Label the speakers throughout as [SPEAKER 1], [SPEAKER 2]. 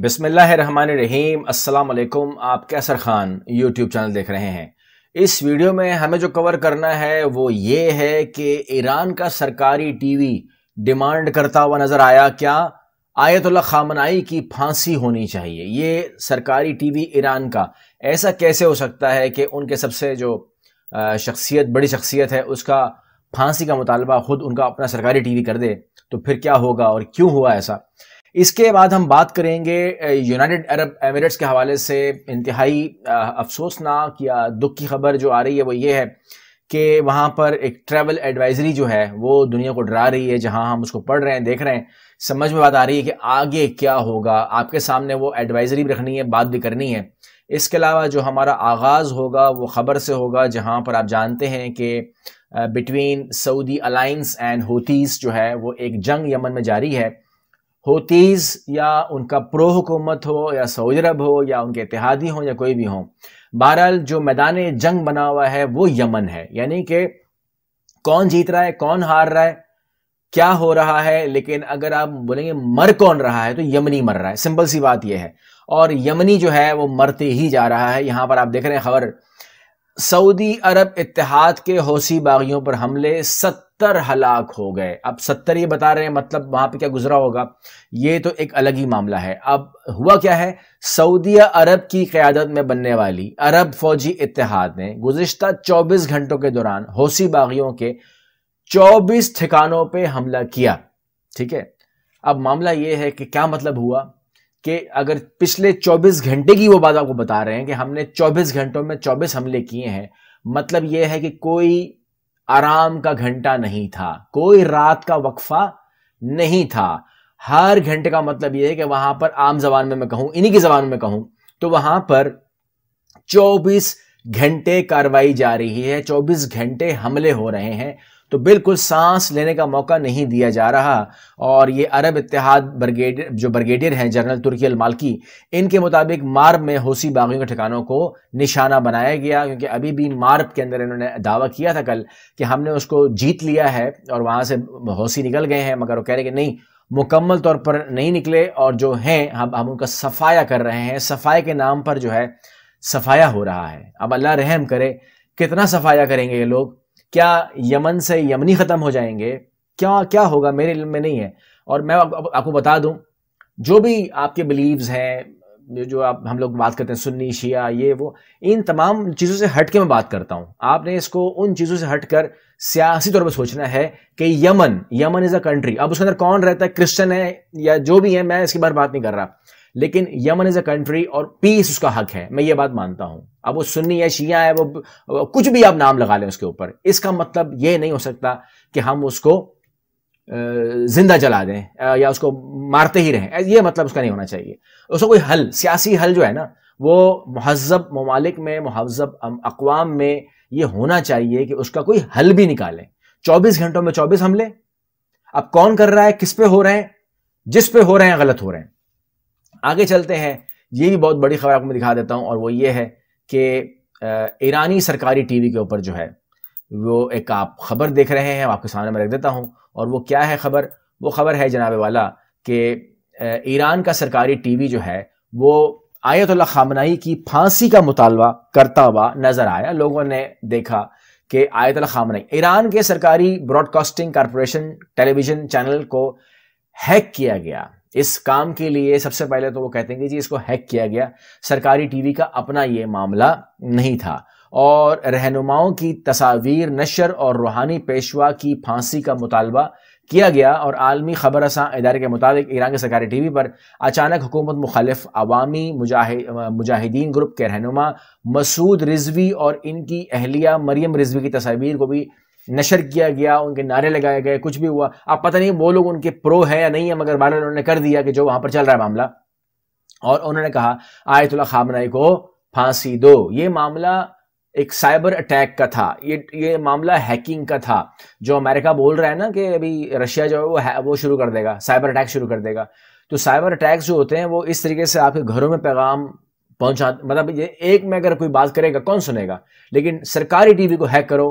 [SPEAKER 1] बिसमीम असलकुम आप कैसर ख़ान यूट्यूब चैनल देख रहे हैं इस वीडियो में हमें जो कवर करना है वो ये है कि ईरान का सरकारी टीवी डिमांड करता हुआ नज़र आया क्या आयतुल्ला खामनाई की फांसी होनी चाहिए ये सरकारी टीवी ईरान का ऐसा कैसे हो सकता है कि उनके सबसे जो शख्सियत बड़ी शख्सियत है उसका फांसी का मुतालबा ख़ुद उनका अपना सरकारी टीवी कर दे तो फिर क्या होगा और क्यों हुआ ऐसा इसके बाद हम बात करेंगे यूनाइटेड अरब एमिरेट्स के हवाले से इंतहाई अफसोसनाक या दुख की खबर जो आ रही है वो ये है कि वहाँ पर एक ट्रैवल एडवाइजरी जो है वो दुनिया को डरा रही है जहाँ हम उसको पढ़ रहे हैं देख रहे हैं समझ में बात आ रही है कि आगे क्या होगा आपके सामने वो एडवाइजरी भी रखनी है बात भी करनी है इसके अलावा जो हमारा आगाज़ होगा वो ख़बर से होगा जहाँ पर आप जानते हैं कि बिटवीन सऊदी अलाइंस एंड होतीस जो है वो एक जंग यमन में जारी है होतीज़ या उनका प्रो हुकूमत हो या सऊदी अरब हो या उनके इतिहादी हो या कोई भी हो बहरहाल जो मैदान जंग बना हुआ है वो यमन है यानी कि कौन जीत रहा है कौन हार रहा है क्या हो रहा है लेकिन अगर आप बोलेंगे मर कौन रहा है तो यमनी मर रहा है सिंपल सी बात यह है और यमनी जो है वो मरते ही जा रहा है यहां पर आप देख रहे हैं खबर सऊदी अरब इतिहाद के हौसी बागियों पर हमले सत्तर सत्तर हलाक हो गए अब सत्तर ये बता रहे हैं मतलब वहां पे क्या गुजरा होगा ये तो एक अलग ही मामला है अब हुआ क्या है सऊदी अरब की क्यादत में बनने वाली अरब फौजी इतिहाद ने गुजशत 24 घंटों के दौरान होसी बागियों के 24 ठिकानों पे हमला किया ठीक है अब मामला ये है कि क्या मतलब हुआ कि अगर पिछले 24 घंटे की वो बात आपको बता रहे हैं कि हमने 24 घंटों में 24 हमले किए हैं मतलब यह है कि कोई आराम का घंटा नहीं था कोई रात का वक्फा नहीं था हर घंटे का मतलब यह है कि वहां पर आम जबान में मैं कहूं इन्हीं की जबान में कहूं तो वहां पर 24 घंटे कार्रवाई जा रही है 24 घंटे हमले हो रहे हैं तो बिल्कुल सांस लेने का मौका नहीं दिया जा रहा और ये अरब इतिहाद ब्रिगेडियर जो ब्रिगेडियर हैं जनरल तुर्की अल मालकी इनके मुताबिक मार्ब में होसी बागियों के ठिकानों को निशाना बनाया गया क्योंकि अभी भी मार्ब के अंदर इन्होंने दावा किया था कल कि हमने उसको जीत लिया है और वहाँ से होसी निकल गए हैं मगर वो कह रहे कि नहीं मुकम्मल तौर पर नहीं निकले और जो हैं हम हम उनका सफाया कर रहे हैं सफाए के नाम पर जो है सफाया हो रहा है अब अल्लाह रहम करे कितना सफाया करेंगे ये लोग क्या यमन से यमनी ख़त्म हो जाएंगे क्या क्या होगा मेरे इल्म में नहीं है और मैं आप, आपको बता दूं जो भी आपके बिलीव्स हैं जो आप हम लोग बात करते हैं सुन्नी शिया ये वो इन तमाम चीज़ों से हट के मैं बात करता हूँ आपने इसको उन चीज़ों से हट कर सियासी तौर पर सोचना है कि यमन यमन इज़ अ कंट्री अब उसके अंदर कौन रहता है क्रिश्चियन है या जो भी है मैं इसके बारे बात नहीं कर रहा लेकिन यमन इज अ कंट्री और पीस उसका हक है मैं ये बात मानता हूं अब वो सुन्नी है शिया है वो कुछ भी आप नाम लगा लें उसके ऊपर इसका मतलब ये नहीं हो सकता कि हम उसको जिंदा जला दें या उसको मारते ही रहें ये मतलब उसका नहीं होना चाहिए उसका कोई हल सियासी हल जो है ना वो महजब ममालिक में महजब अकवाम में ये होना चाहिए कि उसका कोई हल भी निकालें 24 घंटों में 24 हमले अब कौन कर रहा है किस पे हो रहे हैं जिस पे हो रहे हैं गलत हो रहे हैं आगे चलते हैं ये भी बहुत बड़ी खबर आपको मैं दिखा देता हूँ और वो ये है कि ईरानी सरकारी टीवी के ऊपर जो है वो एक आप खबर देख रहे हैं आपके सामने मैं रख देता हूँ और वो क्या है खबर वो खबर है जनाब वाला कि ईरान का सरकारी टीवी जो है वो आयतुल्ला खामनाई की फांसी का मुतालबा करता हुआ नजर आया लोगों ने देखा कि आयतुल्ला खामनाई ईरान के सरकारी ब्रॉडकास्टिंग कॉरपोरेशन टेलीविजन चैनल को हैक किया गया इस काम के लिए सबसे पहले तो वो कहते हैं कि जी इसको हैक किया गया सरकारी टीवी का अपना ये मामला नहीं था और रहनुमाओं की तस्वीर नशर और रूहानी पेशवा की फांसी का मुतालबा किया गया और आलमी खबर असा इदारे के मुताबिक ईरान के सरकारी टी वी पर अचानक हुकूमत मुखालिफ अवामी मुजाहिदीन ग्रुप के रहनुमा मसूद रिजवी और इनकी अहलिया मरियम रिजवी की तस्वीर को भी नशर किया गया उनके नारे लगाए गए कुछ भी हुआ आप पता नहीं वो लोग उनके प्रो है या नहीं है मगर बारह उन्होंने कर दिया कि जो वहां पर चल रहा है मामला और उन्होंने कहा आयतुल्ला खामनाई को फांसी दो ये मामला एक साइबर अटैक का था ये ये मामला हैकिंग का था जो अमेरिका बोल रहा है ना कि अभी रशिया जो है वो है, वो शुरू कर देगा साइबर अटैक शुरू कर देगा तो साइबर अटैक्स जो होते हैं वो इस तरीके से आपके घरों में पैगाम पहुंचा मतलब ये एक में अगर कोई बात करेगा कौन सुनेगा लेकिन सरकारी टीवी को हैक करो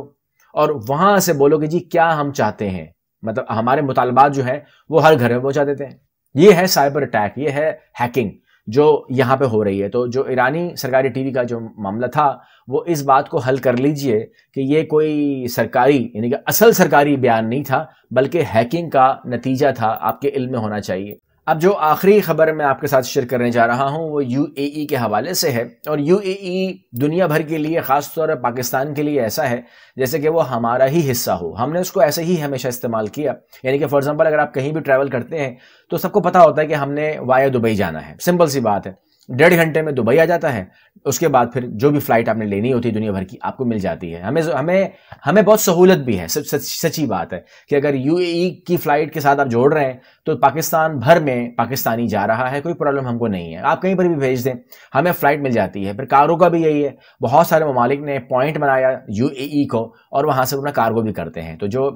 [SPEAKER 1] और वहां से बोलोगे जी क्या हम चाहते हैं मतलब हमारे मुतालबात जो है वो हर घर में पहुंचा देते हैं ये है साइबर अटैक ये है हैकिंग जो यहाँ पे हो रही है तो जो ईरानी सरकारी टीवी का जो मामला था वो इस बात को हल कर लीजिए कि ये कोई सरकारी यानी कि असल सरकारी बयान नहीं था बल्कि हैकिंग का नतीजा था आपके इल्म में होना चाहिए अब जो आखिरी खबर मैं आपके साथ शेयर करने जा रहा हूं वो यूएई e के हवाले से है और यूएई e दुनिया भर के लिए ख़ास तौर पर पाकिस्तान के लिए ऐसा है जैसे कि वो हमारा ही हिस्सा हो हमने उसको ऐसे ही हमेशा इस्तेमाल किया यानी कि फॉर एग्ज़ाम्पल अगर आप कहीं भी ट्रैवल करते हैं तो सबको पता होता है कि हमने वाया दुबई जाना है सिंपल सी बात है डेढ़ घंटे में दुबई आ जाता है उसके बाद फिर जो भी फ्लाइट आपने लेनी होती है दुनिया भर की आपको मिल जाती है हमें हमें हमें बहुत सहूलत भी है सच, सच, सच्ची बात है कि अगर यू e की फ़्लाइट के साथ आप जोड़ रहे हैं तो पाकिस्तान भर में पाकिस्तानी जा रहा है कोई प्रॉब्लम हमको नहीं है आप कहीं पर भी भेज दें हमें फ़्लाइट मिल जाती है फिर कारों का भी यही है बहुत सारे ममालिक ने पॉइंट बनाया यू e को और वहाँ से अपना कार्गो भी करते हैं तो जो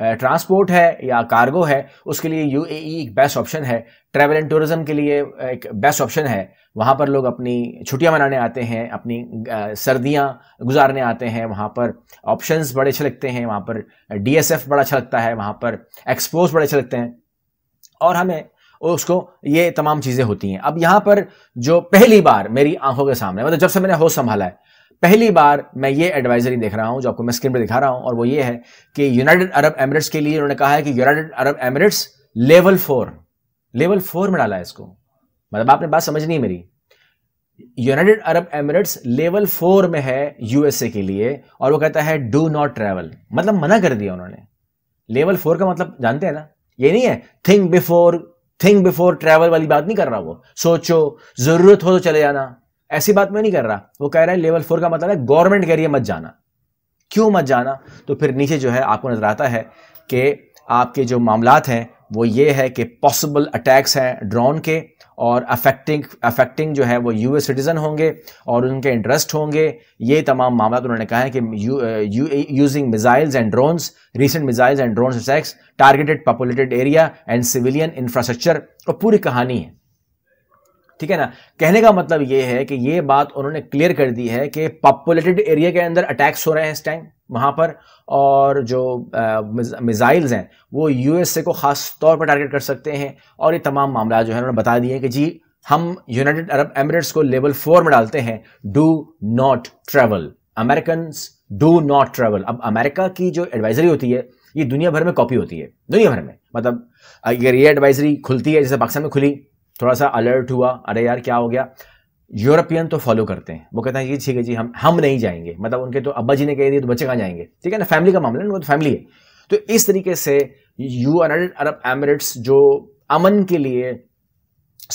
[SPEAKER 1] ट्रांसपोर्ट है या कार्गो है उसके लिए यू e एक बेस्ट ऑप्शन है ट्रैवल एंड टूरिज्म के लिए एक बेस्ट ऑप्शन है वहाँ पर लोग अपनी छुट्टियाँ मनाने आते हैं अपनी सर्दियाँ गुजारने आते हैं वहाँ पर ऑप्शंस बड़े अच्छे लगते हैं वहाँ पर डीएसएफ बड़ा अच्छा लगता है वहाँ पर एक्सपोज बड़े अच्छे लगते हैं और हमें उसको ये तमाम चीज़ें होती हैं अब यहाँ पर जो पहली बार मेरी आंखों के सामने मतलब जब से मैंने होश संभाला है पहली बार मैं ये एडवाइजरी देख रहा हूं जो आपको मैं स्क्रीन पर दिखा रहा हूं और वो ये है कि यूनाइटेड अरब एमिरेट्स के लिए उन्होंने कहा है कि United Arab Emirates level four level four में डाला है इसको मतलब आपने बात समझ नहीं मेरी United Arab Emirates level four में है यूएसए के लिए और वो कहता है डू नॉट ट्रेवल मतलब मना कर दिया उन्होंने लेवल फोर का मतलब जानते हैं ना ये नहीं है think before think before travel वाली बात नहीं कर रहा वो सोचो जरूरत हो तो चले जाना ऐसी बात मैं नहीं कर रहा वो कह रहा है लेवल फोर का मतलब है गवर्नमेंट कह रही है मत जाना क्यों मत जाना तो फिर नीचे जो है आपको नजर आता है कि आपके जो मामला हैं वो ये है कि पॉसिबल अटैक्स हैं ड्रोन के और अफेक्टिंग अफेक्टिंग जो है वो यूएस सिटीज़न होंगे और उनके इंटरेस्ट होंगे ये तमाम मामला उन्होंने कहा है कि you, you, using missiles and drones recent missiles and drones attacks targeted populated area and civilian infrastructure और पूरी कहानी है ठीक है ना कहने का मतलब ये है कि ये बात उन्होंने क्लियर कर दी है कि पॉपुलेटेड एरिया के अंदर अटैक्स हो रहे हैं इस टाइम वहां पर और जो मिज़ाइल्स हैं वो यूएसए को ख़ास तौर पर टारगेट कर सकते हैं और ये तमाम मामला जो है उन्होंने बता दिए कि जी हम यूनाइटेड अरब एमिरेट्स को लेवल फोर में डालते हैं do not travel American do not travel अब अमेरिका की जो एडवाइजरी होती है ये दुनिया भर में कॉपी होती है दुनिया भर में मतलब अगर ये एडवाइजरी खुलती है जैसे पाकिस्तान में खुली थोड़ा सा अलर्ट हुआ अरे यार क्या हो गया यूरोपियन तो फॉलो करते हैं वो कहते हैं कि ठीक है जी हम हम नहीं जाएंगे मतलब उनके तो अब्बा जी ने कह दिए तो बच्चे कहाँ जाएंगे ठीक है ना फैमिली का मामला है वो तो फैमिली है तो इस तरीके से यूनाइटेड अरब एमिरेट्स जो अमन के लिए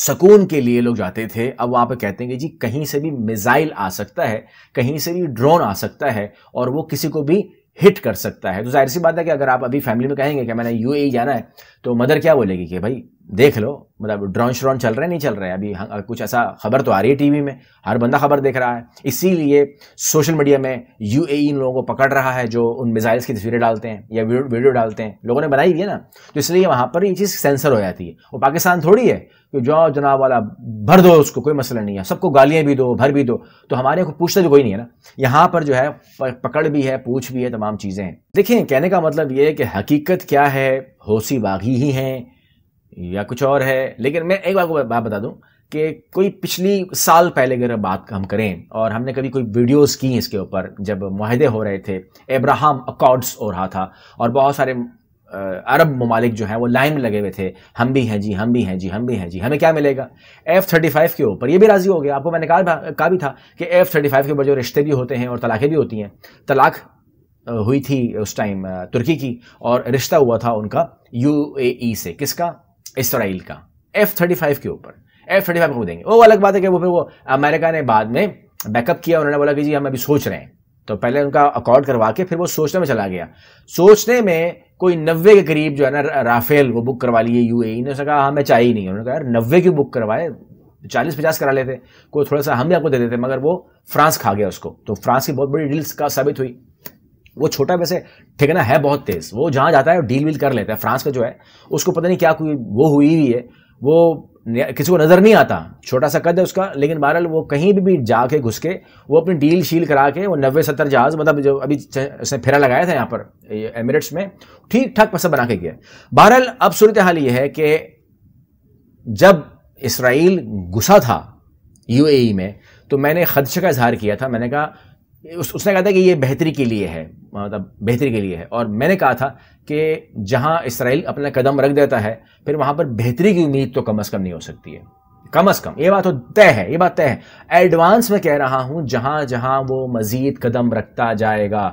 [SPEAKER 1] सुकून के लिए लोग जाते थे अब वहाँ पर कहते हैं कि जी कहीं से भी मिज़ाइल आ सकता है कहीं से भी ड्रोन आ सकता है और वो किसी को भी हिट कर सकता है तो जाहिर सी बात है कि अगर आप अभी फैमिली में कहेंगे कि मैंने यू e जाना है तो मदर क्या बोलेगी कि भाई देख लो मतलब ड्रोन श्रोन चल रहे नहीं चल रहे अभी कुछ ऐसा खबर तो आ रही है टीवी में हर बंदा खबर देख रहा है इसीलिए सोशल मीडिया में यू e इन लोगों को पकड़ रहा है जो उन मिसाइल्स की तस्वीरें डालते हैं या वीडियो डालते हैं लोगों ने बनाई हुई है ना तो इसलिए वहाँ पर ये चीज़ सेंसर हो जाती है वो पाकिस्तान थोड़ी है कि जो जनाब वाला भर दो उसको कोई मसला नहीं है सबको गालियाँ भी दो भर भी दो तो हमारे को पूछता तो कोई नहीं है ना यहाँ पर जो है पकड़ भी है पूछ भी है तमाम चीज़ें हैं देखिए कहने का मतलब ये है कि हकीकत क्या है होसी बागी ही हैं या कुछ और है लेकिन मैं एक बार को बात बता दूं कि कोई पिछली साल पहले अगर बात हम करें और हमने कभी कोई वीडियोस की इसके ऊपर जब माहदे हो रहे थे एब्राहम अकॉर्ड्स हो रहा था और बहुत सारे अरब ममालिक जो हैं वो लाइन में लगे हुए थे हम भी हैं जी हम भी हैं जी हम भी हैं जी हमें क्या मिलेगा एफ़ थर्टी फाइव के ऊपर ये भी राज़ी हो गया आपको मैंने कहा कहा भी था कि एफ़ थर्टी फाइव के ऊपर जो रिश्ते भी होते हैं और तलाक़ें भी होती हैं तलाक हुई थी उस टाइम तुर्की की और रिश्ता हुआ था उनका यू ए e से किसका इसराइल का एफ थर्टी फाइव के ऊपर एफ थर्टी फाइव को देंगे वो अलग बात है कि वो फिर वो अमेरिका ने बाद में बैकअप किया उन्होंने बोला कि जी हम अभी सोच रहे हैं तो पहले उनका अकॉर्ड करवा के फिर वो सोचने में चला गया सोचने में कोई नब्बे के करीब जो है ना राफेल वो बुक करवा लिए यू e ने उसने कहा हमें हाँ, चाहिए नहीं उन्होंने कहा यार नब्बे की बुक करवाए चालीस पचास करा लेते कोई थोड़ा सा हम भी आपको दे देते मगर वो फ्रांस खा गया उसको तो फ्रांस की बहुत बड़ी डील्स का साबित हुई वो छोटा वैसे ठीक है बहुत तेज़ वो जहां जाता है डील वील कर लेता है फ्रांस का जो है उसको पता नहीं क्या कोई वो हुई हुई है वो किसी को नज़र नहीं आता छोटा सा कद है उसका लेकिन बहरहाल वो कहीं भी, भी जाके घुस के वो अपनी डील शील करा के वो नब्बे सत्तर जहाज़ मतलब जो अभी उसने फेरा लगाया था यहाँ पर एमिरेट्स में ठीक ठाक पैसा बना के गया बहरहाल अब सूरत हाल ये है कि जब इसराइल घुसा था यूएई e में तो मैंने खदशे का इजहार किया था मैंने कहा उस, उसने कहा था कि ये बेहतरी के लिए है मतलब बेहतरी के लिए है और मैंने कहा था कि जहाँ इसराइल अपना कदम रख देता है फिर वहाँ पर बेहतरी की उम्मीद तो कम अज़ कम नहीं हो सकती है कम अज़ कम ये बात तो तय है ये बात तय है एडवांस में कह रहा हूँ जहाँ जहाँ वो मज़ीद कदम रखता जाएगा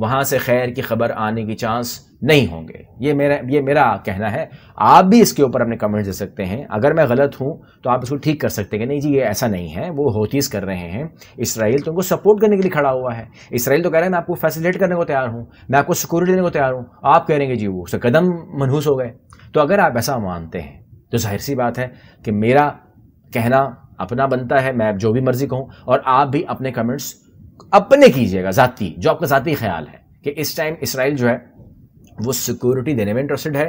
[SPEAKER 1] वहाँ से खैर की खबर आने की चांस नहीं होंगे ये मेरा ये मेरा कहना है आप भी इसके ऊपर अपने कमेंट्स दे सकते हैं अगर मैं गलत हूँ तो आप इसको ठीक कर सकते हैं नहीं जी ये ऐसा नहीं है वो होतीस कर रहे हैं इसराइल तो उनको सपोर्ट करने के लिए खड़ा हुआ है इसराइल तो कह रहा है मैं आपको फैसिलिटेट करने को तैयार हूँ मैं आपको सिक्योरिटी देने को तैयार हूँ आप कह रहे हैं जी वो उससे कदम मनहूस हो गए तो अगर आप ऐसा मानते हैं तो जाहिर सी बात है कि मेरा कहना अपना बनता है मैं जो भी मर्ज़ी कहूँ और आप भी अपने कमेंट्स अपने कीजिएगा जाति जो आपका जाति ख्याल है कि इस टाइम इसराइल जो है वो सिक्योरिटी देने में इंटरेस्टेड है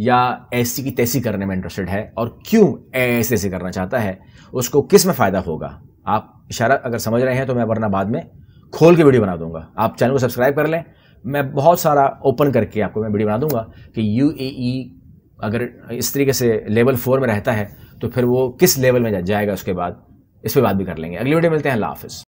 [SPEAKER 1] या ऐसी की तैसी करने में इंटरेस्टेड है और क्यों ऐसे ऐसे करना चाहता है उसको किस में फ़ायदा होगा आप इशारा अगर समझ रहे हैं तो मैं वरना बाद में खोल के वीडियो बना दूंगा आप चैनल को सब्सक्राइब कर लें मैं बहुत सारा ओपन करके आपको मैं वीडियो बना दूंगा कि यू e अगर इस तरीके से लेवल फोर में रहता है तो फिर वो किस लेवल में जाएगा उसके बाद इस पर बात भी कर लेंगे अगली वीडियो मिलते हैं अल्लाह हाफिज़